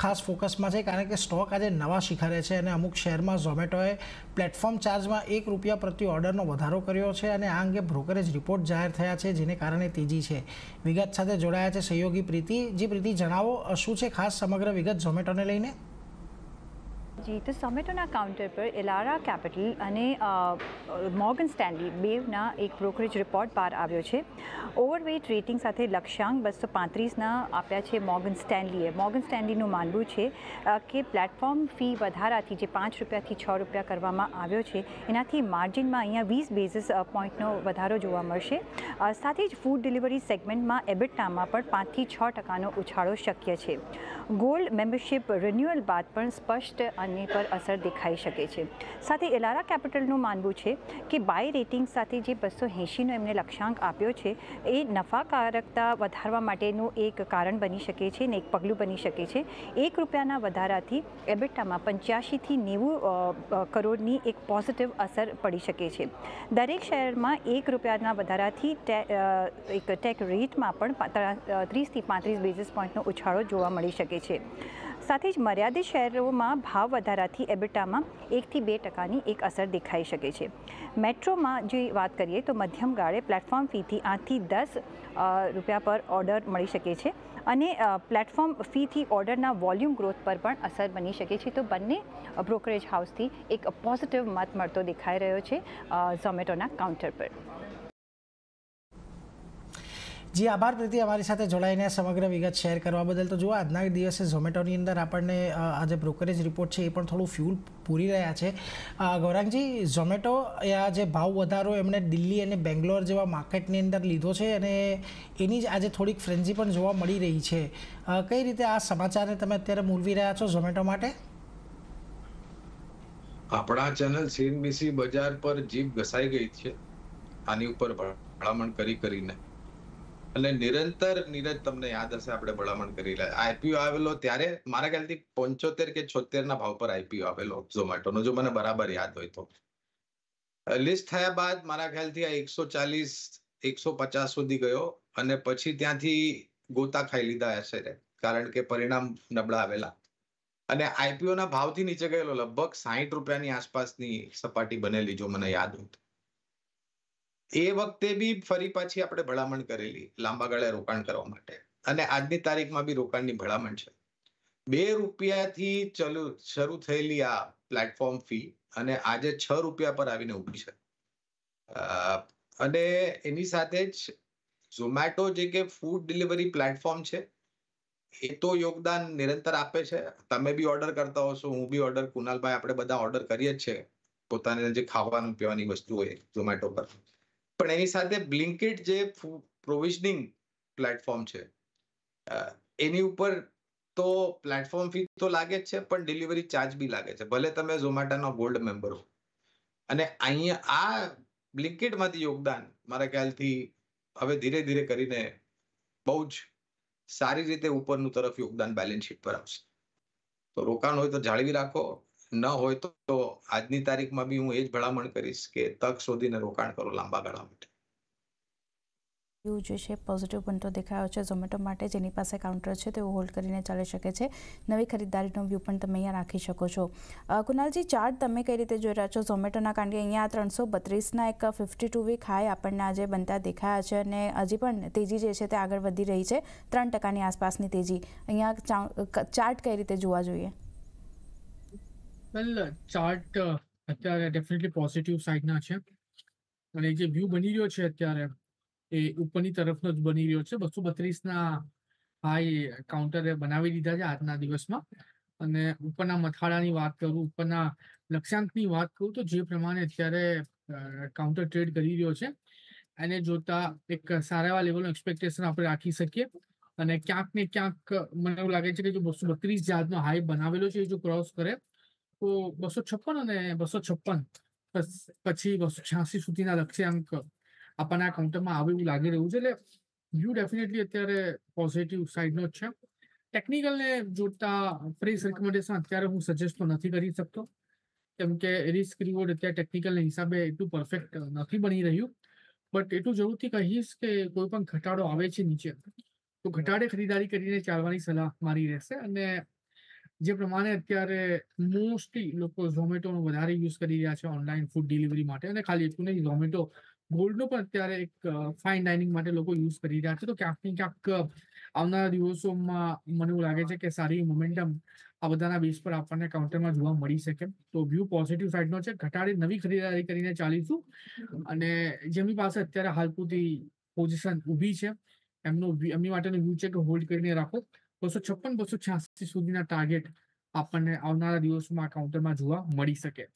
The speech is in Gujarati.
ખાસ ફોકસમાં છે કારણ કે સ્ટોક આજે નવા શિખરે છે અને અમુક શેરમાં ઝોમેટોએ પ્લેટફોર્મ ચાર્જમાં એક રૂપિયા પ્રતિ ઓર્ડરનો વધારો કર્યો છે અને આ અંગે બ્રોકરેજ રિપોર્ટ જાહેર થયા છે જેને કારણે તેજી છે વિગત સાથે જોડાયા છે સહયોગી પ્રીતિ જે પ્રીતિ જણાવો શું છે ખાસ સમગ્ર વિગત ઝોમેટોને લઈને જી તો સમેટોના કાઉન્ટર પર એલારા કેપિટલ અને મોર્ગન સ્ટેન્લી બેવના એક બ્રોકરેજ રિપોર્ટ બહાર આવ્યો છે ઓવરવેઇટ રેટિંગ સાથે લક્ષ્યાંક બસો પાંત્રીસના આપ્યા છે મોર્ગન સ્ટેન્લીએ મોર્ગન સ્ટેન્ડીનું માનવું છે કે પ્લેટફોર્મ ફી વધારાથી જે પાંચ રૂપિયાથી છ રૂપિયા કરવામાં આવ્યો છે એનાથી માર્જિનમાં અહીંયા વીસ બેઝિસ પોઈન્ટનો વધારો જોવા મળશે સાથે જ ફૂડ ડિલિવરી સેગમેન્ટમાં એબિટામાં પણ પાંચથી છ ટકાનો ઉછાળો શક્ય છે ગોલ્ડ મેમ્બરશીપ રિન્યુઅલ બાદ પણ સ્પષ્ટ અને પર અસર દેખાઈ શકે છે સાથે એલારા કેપિટલનું માનવું છે કે બાય રેટિંગ સાથે જે બસો એંશીનો એમને લક્ષ્યાંક આપ્યો છે એ નફાકારકતા વધારવા માટેનું એક કારણ બની શકે છે ને એક પગલું બની શકે છે એક રૂપિયાના વધારાથી એબેટામાં પંચ્યાસીથી નેવું કરોડની એક પોઝિટિવ અસર પડી શકે છે દરેક શહેરમાં એક રૂપિયાના વધારાથી એક ટેક રેટમાં પણ ત્રીસથી પાંત્રીસ બેઝિસ પોઈન્ટનો ઉછાળો જોવા મળી શકે શકે છે સાથે જ મર્યાદિત શહેરોમાં ભાવ વધારાથી એબિટામાં એકથી બે ટકાની એક અસર દેખાઈ શકે છે મેટ્રોમાં જે વાત કરીએ તો મધ્યમ ગાળે પ્લેટફોર્મ ફીથી આઠથી દસ રૂપિયા પર ઓર્ડર મળી શકે છે અને પ્લેટફોર્મ ફીથી ઓર્ડરના વોલ્યુમ ગ્રોથ પર પણ અસર બની શકે છે તો બંને બ્રોકરેજ હાઉસથી એક પોઝિટિવ મત મળતો દેખાઈ રહ્યો છે ઝોમેટોના કાઉન્ટર પર જી આભાર પ્રીતિ અમારી સાથે જોડાઈને સમગ્ર વિગત શેર કરવા બદલ તો જુઓ આજના દિવસે ઝોમેટોની અંદર આપણને આ જે બ્રોકરેજ રિપોર્ટ છે એ પણ થોડું ફ્યુલ પૂરી રહ્યા છે ગૌરાંગજી ઝોમેટો એ આ જે ભાવ વધારો એમણે દિલ્હી અને બેંગ્લોર જેવા માર્કેટની અંદર લીધો છે અને એની જ આજે થોડીક ફ્રેન્જી પણ જોવા મળી રહી છે કઈ રીતે આ સમાચારને તમે અત્યારે મૂલવી રહ્યા છો ઝોમેટો માટે આપણા ચેનલ સીએનબીસી બજાર પર જીપ ઘસાઈ ગઈ છે આની ઉપર ભલામણ કરી કરીને અને નિરંતર નીરજ તમને યાદ હશે આપણે ભલામણ કરી આઈપીઓ આવેલો ત્યારે મારા ખ્યાલથી પંચોતેર કે છોતેર ના ભાવ પર આઈપીઓ આવેલો ઝોમેટોનો જો મને બરાબર યાદ હોય તો લિસ્ટ થયા બાદ મારા ખ્યાલથી આ એકસો ચાલીસ એકસો પચાસ સુધી ગયો અને પછી ત્યાંથી ગોતા ખાઈ લીધા હશે કારણ કે પરિણામ નબળા આવેલા અને આઈપીઓ ના ભાવથી નીચે ગયેલો લગભગ સાહીઠ રૂપિયાની આસપાસની સપાટી બનેલી જો મને યાદ હોય એ વખતે બી ફરી પાછી આપણે ભલામણ કરેલી લાંબા ગાળે રોકાણ કરવા માટે અને આજની તારીખમાં બી રોકાણની ભલામણ છે બે રૂપિયાથી ચલુ શરૂ થયેલી આ પ્લેટફોર્મ ફી અને આજે છ રૂપિયા પર આવીને ઊભી છે અને એની સાથે જ ઝોમેટો જે કે ફૂડ ડિલિવરી પ્લેટફોર્મ છે એ તો યોગદાન નિરંતર આપે છે તમે બી ઓર્ડર કરતા હોશો હું બી ઓર્ડર કુનાલભાઈ આપણે બધા ઓર્ડર કરીએ જ છે પોતાને જે ખાવાનું પીવાની વસ્તુ હોય ઝોમેટો પર પણ એની સાથે બ્લિન્કેટ જે પ્રોવિઝનિંગ પ્લેટફોર્મ છે એની ઉપર તો પ્લેટફોર્મ ફી તો લાગે જ છે પણ ડિલિવરી ચાર્જ બી લાગે છે ભલે તમે ઝોમેટાનો ગોલ્ડ મેમ્બર હો અને અહીંયા આ બ્લિંકિટમાંથી યોગદાન મારા ખ્યાલથી હવે ધીરે ધીરે કરીને બહુ જ સારી રીતે ઉપરનું તરફ યોગદાન બેલેન્સ શીટ પર આવશે તો રોકાણ હોય તો જાળવી રાખો ન હોય તો આજની તારીખમાં બી હું એ જ ભલામણ કરીશ કે તક શોધીને રોકાણ કરો લાંબા ગાળા માટે વ્યૂ જે છે પોઝિટિવ બનતો દેખાયો છે ઝોમેટો માટે જેની પાસે કાઉન્ટર છે તેઓ હોલ્ડ કરીને ચાલી શકે છે નવી ખરીદદારીનો વ્યૂ પણ તમે અહીંયા રાખી શકો છો કુનાલજી ચાર્ટ તમે કઈ રીતે જોઈ રહ્યા છો ઝોમેટોના કારણે અહીંયા ત્રણસો બત્રીસના એક ફિફ્ટી ટુ વીક હાઈ આપણને આજે બનતા દેખાયા છે અને હજી પણ તેજી જે છે તે આગળ વધી રહી છે ત્રણ ટકાની આસપાસની તેજી અહીંયા ચાર્ટ કઈ રીતે જોવા જોઈએ વેલ ચાર્ટ uh, uh, અત્યારે ડેફિનેટલી પોઝિટિવ સાઈડના છે અને જે વ્યૂ બની રહ્યો છે અત્યારે એ ઉપરની તરફનો જ બની રહ્યો છે બસો બત્રીસના હાઈ કાઉન્ટરે બનાવી દીધા છે આજના દિવસમાં અને ઉપરના મથાળાની વાત કરું ઉપરના લક્ષ્યાંકની વાત કરું તો જે પ્રમાણે અત્યારે કાઉન્ટર ટ્રેડ કરી રહ્યો છે એને જોતા એક સારા એવા લેવલનું એક્સપેક્ટેશન આપણે રાખી શકીએ અને ક્યાંક ને ક્યાંક મને એવું લાગે છે કે જો બસો બત્રીસ જાતનો હાઈ બનાવેલો છે એ જો ક્રોસ કરે તો બસો છપ્પન અને બસો છપ્પન પછી બસો છ્યાસી સુધીના લક્ષ્યાંક આપણને આ કાઉન્ટરમાં આવે એવું લાગી રહ્યું છે એટલે વ્યૂ ડેફિનેટલી અત્યારે પોઝિટિવ સાઈડનો જ છે ટેકનિકલને જોતા પ્રેસ રેકમેન્ડેશન અત્યારે હું સજેસ્ટ તો નથી કરી શકતો કેમ કે રિસ્ક રિવોર્ડ અત્યારે ટેકનિકલના હિસાબે એટલું પરફેક્ટ નથી બની રહ્યું બટ એટલું જરૂરથી કહીશ કે કોઈ પણ ઘટાડો આવે છે નીચે તો ઘટાડે ખરીદારી કરીને ચાલવાની સલાહ મારી રહેશે અને જે પ્રમાણે અત્યારે મોસ્ટલી લોકો ઝોમેટોનો વધારે યુઝ કરી રહ્યા છે ઓનલાઈન ફૂડ ડિલિવરી માટે અને ખાલી એટલું નહીં ઝોમેટો ગોલ્ડનો પણ અત્યારે એક ફાઇન ડાઇનિંગ માટે લોકો યુઝ કરી રહ્યા છે તો ક્યાંક ને ક્યાંક આવનારા દિવસોમાં મને એવું લાગે છે કે સારી મોમેન્ટમ આ બધાના બેઝ પર આપણને કાઉન્ટરમાં જોવા મળી શકે તો વ્યૂ પોઝિટિવ સાઈડનો છે ઘટાડી નવી ખરીદારી કરીને ચાલીશું અને જેમની પાસે અત્યારે હાલ પૂરતી પોઝિશન ઊભી છે એમનો એમની માટેનો વ્યૂ છે કે હોલ્ડ કરીને રાખો બસો છપ્પન બસો છ્યાસી સુધીના ટાર્ગેટ આપણને આવનારા દિવસોમાં કાઉન્ટરમાં જોવા મળી શકે